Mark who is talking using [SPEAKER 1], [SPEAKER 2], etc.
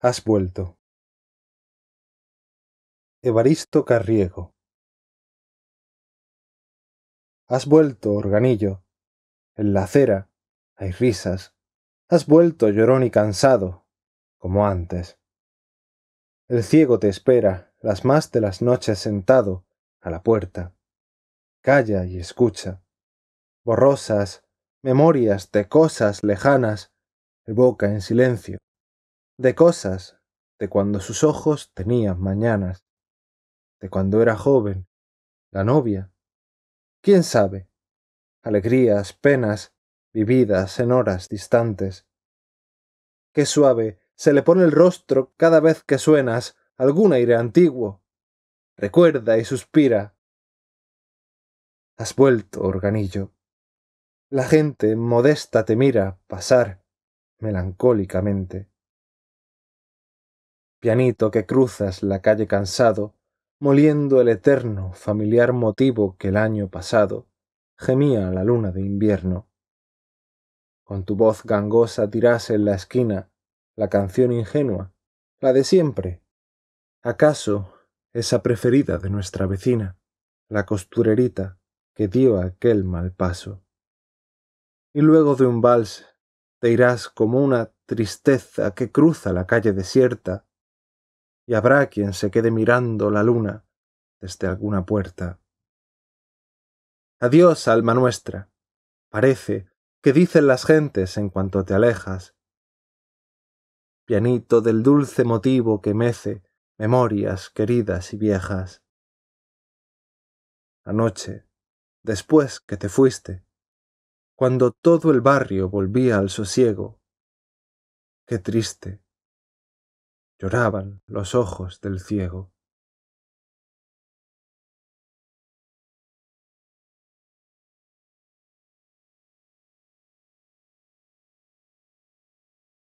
[SPEAKER 1] Has vuelto. Evaristo Carriego. Has vuelto, organillo. En la acera hay risas. Has vuelto llorón y cansado, como antes. El ciego te espera las más de las noches sentado a la puerta. Calla y escucha. Borrosas, memorias de cosas lejanas, evoca en silencio de cosas, de cuando sus ojos tenían mañanas, de cuando era joven, la novia. ¿Quién sabe? Alegrías, penas, vividas en horas distantes. Qué suave se le pone el rostro cada vez que suenas algún aire antiguo. Recuerda y suspira. Has vuelto, organillo. La gente modesta te mira pasar melancólicamente pianito que cruzas la calle cansado, moliendo el eterno, familiar motivo que el año pasado gemía la luna de invierno. Con tu voz gangosa dirás en la esquina la canción ingenua, la de siempre. ¿Acaso esa preferida de nuestra vecina, la costurerita que dio aquel mal paso? Y luego de un vals te irás como una tristeza que cruza la calle desierta, y habrá quien se quede mirando la luna desde alguna puerta. Adiós, alma nuestra. Parece que dicen las gentes en cuanto te alejas. Pianito del dulce motivo que mece memorias queridas y viejas. Anoche, después que te fuiste, cuando todo el barrio volvía al sosiego, qué triste lloraban los ojos del ciego.